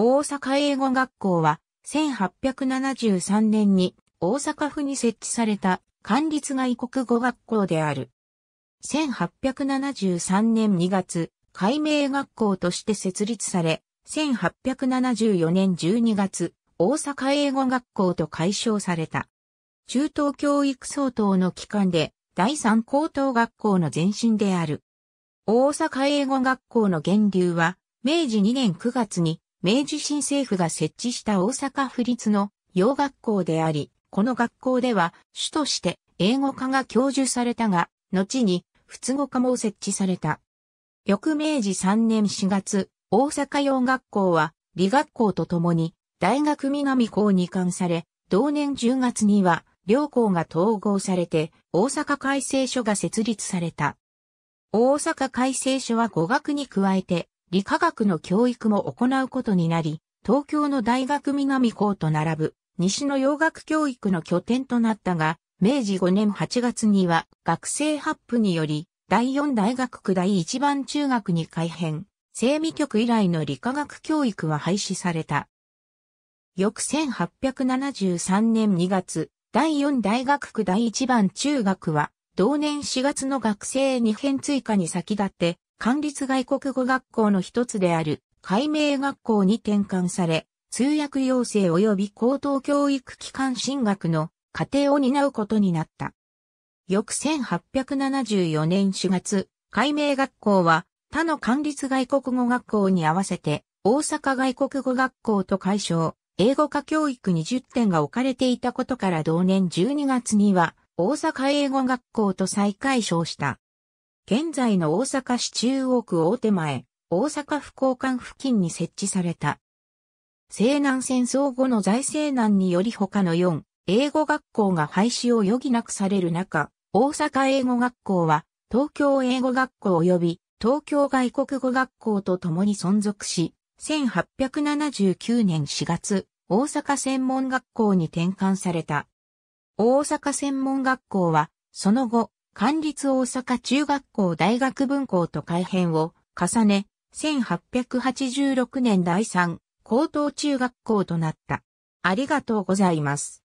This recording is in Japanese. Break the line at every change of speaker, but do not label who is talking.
大阪英語学校は1873年に大阪府に設置された管立外国語学校である。1873年2月、改明学校として設立され、1874年12月、大阪英語学校と解消された。中等教育相当の機関で、第三高等学校の前身である。大阪英語学校の源流は、明治2年9月に明治新政府が設置した大阪府立の洋学校であり、この学校では主として英語科が教授されたが、後に仏語科も設置された。翌明治3年4月、大阪洋学校は理学校とともに大学南校に移管され、同年10月には両校が統合されて大阪改正所が設立された。大阪改正所は語学に加えて理化学の教育も行うことになり、東京の大学南校と並ぶ西の洋学教育の拠点となったが、明治5年8月には学生発布により、第4大学区第1番中学に改編、生備局以来の理化学教育は廃止された。翌1873年2月、第4大学区第1番中学は、同年4月の学生2編追加に先立って、管立外国語学校の一つである、海明学校に転換され、通訳養成及び高等教育機関進学の過程を担うことになった。翌1874年4月、海明学校は他の管立外国語学校に合わせて大阪外国語学校と解消、英語科教育20点が置かれていたことから同年12月には大阪英語学校と再解消した。現在の大阪市中央区大手前、大阪府交換付近に設置された。西南戦争後の財政難により他の4、英語学校が廃止を余儀なくされる中、大阪英語学校は、東京英語学校及び東京外国語学校と共に存続し、1879年4月、大阪専門学校に転換された。大阪専門学校は、その後、官立大阪中学校大学文校と改編を重ね、1886年第3高等中学校となった。ありがとうございます。